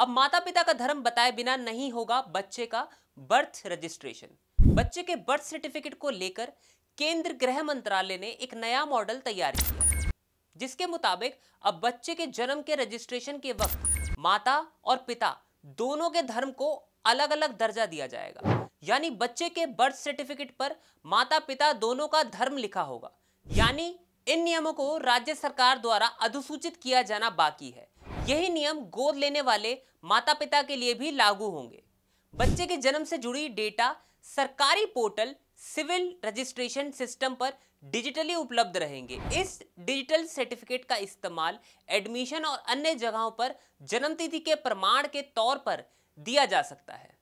अब माता पिता का धर्म बताए बिना नहीं होगा बच्चे का बर्थ रजिस्ट्रेशन बच्चे के बर्थ सर्टिफिकेट को लेकर केंद्र गृह मंत्रालय ने एक नया मॉडल तैयार किया जिसके मुताबिक अब बच्चे के जन्म के रजिस्ट्रेशन के वक्त माता और पिता दोनों के धर्म को अलग अलग दर्जा दिया जाएगा यानी बच्चे के बर्थ सर्टिफिकेट पर माता पिता दोनों का धर्म लिखा होगा यानी इन नियमों को राज्य सरकार द्वारा अधिसूचित किया जाना बाकी है यही नियम गोद लेने वाले माता पिता के लिए भी लागू होंगे बच्चे के जन्म से जुड़ी डेटा सरकारी पोर्टल सिविल रजिस्ट्रेशन सिस्टम पर डिजिटली उपलब्ध रहेंगे इस डिजिटल सर्टिफिकेट का इस्तेमाल एडमिशन और अन्य जगहों पर जन्मतिथि के प्रमाण के तौर पर दिया जा सकता है